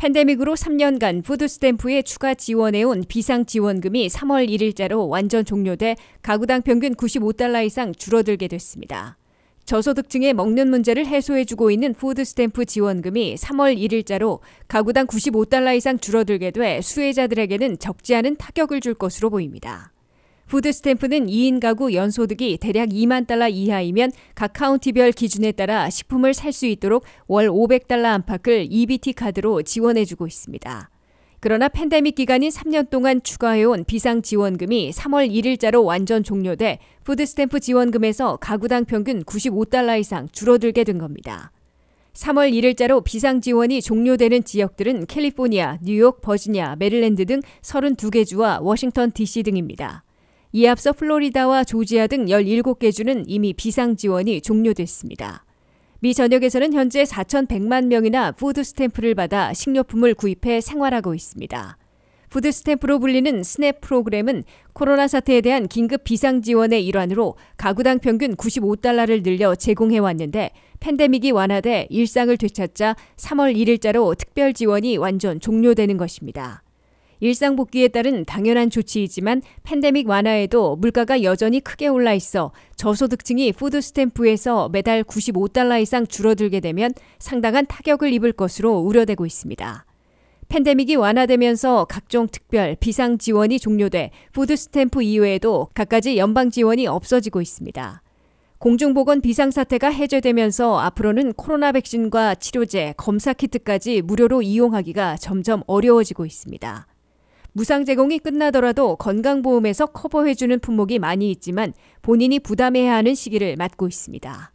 팬데믹으로 3년간 푸드스탬프에 추가 지원해온 비상지원금이 3월 1일자로 완전 종료돼 가구당 평균 95달러 이상 줄어들게 됐습니다. 저소득층의 먹는 문제를 해소해주고 있는 푸드스탬프 지원금이 3월 1일자로 가구당 95달러 이상 줄어들게 돼 수혜자들에게는 적지 않은 타격을 줄 것으로 보입니다. 푸드 스탬프는 2인 가구 연소득이 대략 2만 달러 이하이면 각 카운티별 기준에 따라 식품을 살 수 있도록 월 500달러 안팎을 EBT 카드로 지원해주고 있습니다. 그러나 팬데믹 기간인 3년 동안 추가해온 비상지원금이 3월 1일자로 완전 종료돼 푸드스탬프 지원금에서 가구당 평균 95달러 이상 줄어들게 된 겁니다. 3월 1일자로 비상지원이 종료되는 지역들은 캘리포니아, 뉴욕, 버지니아, 메릴랜드 등 32개 주와 워싱턴 DC 등입니다. 이에 앞서 플로리다와 조지아 등 17개 주는 이미 비상 지원이 종료됐습니다. 미 전역에서는 현재 4,100만 명이나 푸드 스탬프를 받아 식료품을 구입해 생활하고 있습니다. 푸드 스탬프로 불리는 스냅 프로그램은 코로나 사태에 대한 긴급 비상 지원의 일환으로 가구당 평균 95달러를 늘려 제공해 왔는데 팬데믹이 완화돼 일상을 되찾자 3월 1일자로 특별 지원이 완전 종료되는 것입니다. 일상 복귀에 따른 당연한 조치이지만 팬데믹 완화에도 물가가 여전히 크게 올라 있어 저소득층이 푸드 스탬프에서 매달 95달러 이상 줄어들게 되면 상당한 타격을 입을 것으로 우려되고 있습니다. 팬데믹이 완화되면서 각종 특별 비상 지원이 종료돼 푸드 스탬프 이외에도 갖가지 연방 지원이 없어지고 있습니다. 공중보건 비상사태가 해제되면서 앞으로는 코로나 백신과 치료제, 검사 키트까지 무료로 이용하기가 점점 어려워지고 있습니다. 무상 제공이 끝나더라도 건강보험에서 커버해주는 품목이 많이 있지만 본인이 부담해야 하는 시기를 맞고 있습니다.